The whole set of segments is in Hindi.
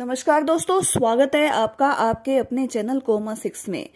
नमस्कार दोस्तों स्वागत है आपका आपके अपने चैनल कोमा सिक्स में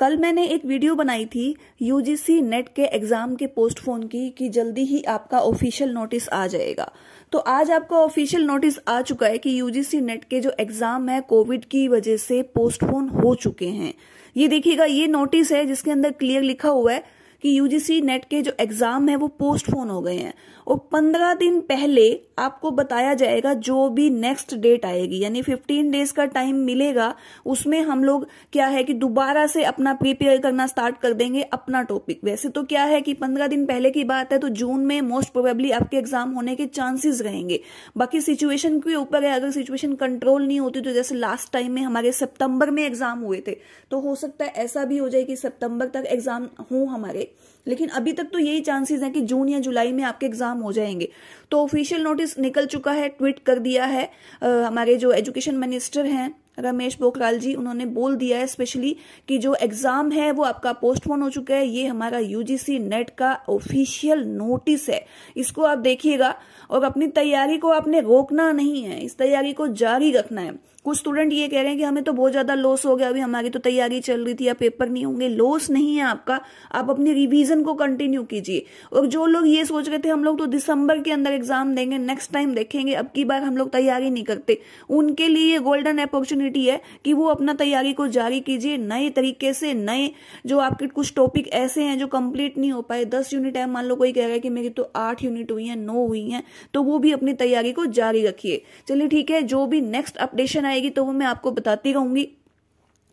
कल मैंने एक वीडियो बनाई थी यूजीसी नेट के एग्जाम के पोस्टपोन की कि जल्दी ही आपका ऑफिशियल नोटिस आ जाएगा तो आज आपका ऑफिशियल नोटिस आ चुका है कि यूजीसी नेट के जो एग्जाम है कोविड की वजह से पोस्टपोन हो चुके हैं ये देखिएगा ये नोटिस है जिसके अंदर क्लियर लिखा हुआ है कि यूजीसी नेट के जो एग्जाम है वो पोस्टपोन हो गए हैं और पंद्रह दिन पहले आपको बताया जाएगा जो भी नेक्स्ट डेट आएगी यानी फिफ्टीन डेज का टाइम मिलेगा उसमें हम लोग क्या है कि दोबारा से अपना प्रिपेयर करना स्टार्ट कर देंगे अपना टॉपिक वैसे तो क्या है कि पंद्रह दिन पहले की बात है तो जून में मोस्ट प्रोबेबली आपके एग्जाम होने के चांसेस रहेंगे बाकी सिचुएशन के ऊपर है अगर सिचुएशन कंट्रोल नहीं होती तो जैसे लास्ट टाइम में हमारे सितंबर में एग्जाम हुए थे तो हो सकता है ऐसा भी हो जाए कि सितंबर तक एग्जाम हो हमारे लेकिन अभी तक तो यही चांसेस हैं कि जून या जुलाई में आपके एग्जाम हो जाएंगे तो ऑफिशियल नोटिस निकल चुका है ट्वीट कर दिया है आ, हमारे जो एजुकेशन मिनिस्टर हैं रमेश पोखराल जी उन्होंने बोल दिया है स्पेशली कि जो एग्जाम है वो आपका पोस्टपोन हो चुका है ये हमारा यूजीसी नेट का ऑफिशियल नोटिस है इसको आप देखिएगा और अपनी तैयारी को आपने रोकना नहीं है इस तैयारी को जारी रखना है कुछ स्टूडेंट ये कह रहे हैं कि हमें तो बहुत ज़्यादा लॉस हो गया अभी हमारी तो तैयारी चल रही थी या पेपर नहीं होंगे लॉस नहीं है आपका आप अपने रिवीजन को कंटिन्यू कीजिए और जो लोग ये सोच रहे थे हम लोग तो दिसंबर के अंदर एग्जाम देंगे नेक्स्ट टाइम देखेंगे अब की बार हम लोग तैयारी नहीं करते उनके लिए ये गोल्डन अपॉर्चुनिटी है कि वो अपना तैयारी को जारी कीजिए नए तरीके से नए जो आपके कुछ टॉपिक ऐसे हैं जो कम्प्लीट नहीं हो पाए दस यूनिट है मान लो कोई कह रहा है कि मेरी तो आठ यूनिट हुई है नौ हुई है तो वो भी अपनी तैयारी को जारी रखिए चलिए ठीक है जो भी नेक्स्ट अपडेशन आएगी तो वो मैं आपको बताती रहूँगी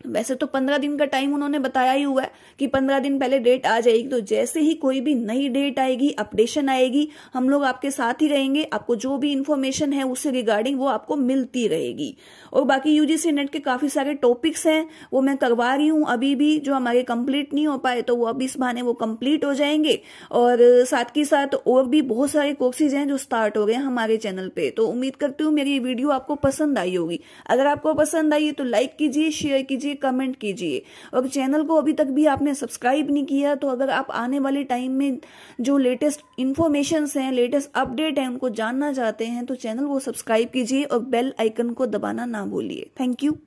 वैसे तो पंद्रह दिन का टाइम उन्होंने बताया ही हुआ है कि पंद्रह दिन पहले डेट आ जाएगी तो जैसे ही कोई भी नई डेट आएगी अपडेशन आएगी हम लोग आपके साथ ही रहेंगे आपको जो भी इन्फॉर्मेशन है उससे रिगार्डिंग वो आपको मिलती रहेगी और बाकी यूजीसी नेट के काफी सारे टॉपिक्स हैं वो मैं करवा रही हूँ अभी भी जो हमारे कम्प्लीट नहीं हो पाए तो वो अब इस बहाने वो कम्प्लीट हो जाएंगे और साथ ही साथ और भी बहुत सारे कोर्सेज हैं जो स्टार्ट हो गए हमारे चैनल पे तो उम्मीद करती हूँ मेरी वीडियो आपको पसंद आई होगी अगर आपको पसंद आई तो लाइक कीजिए शेयर कीजिए कीजिए कमेंट कीजिए और चैनल को अभी तक भी आपने सब्सक्राइब नहीं किया तो अगर आप आने वाले टाइम में जो लेटेस्ट इन्फॉर्मेशन हैं लेटेस्ट अपडेट हैं उनको जानना चाहते हैं तो चैनल को सब्सक्राइब कीजिए और बेल आइकन को दबाना ना भूलिए थैंक यू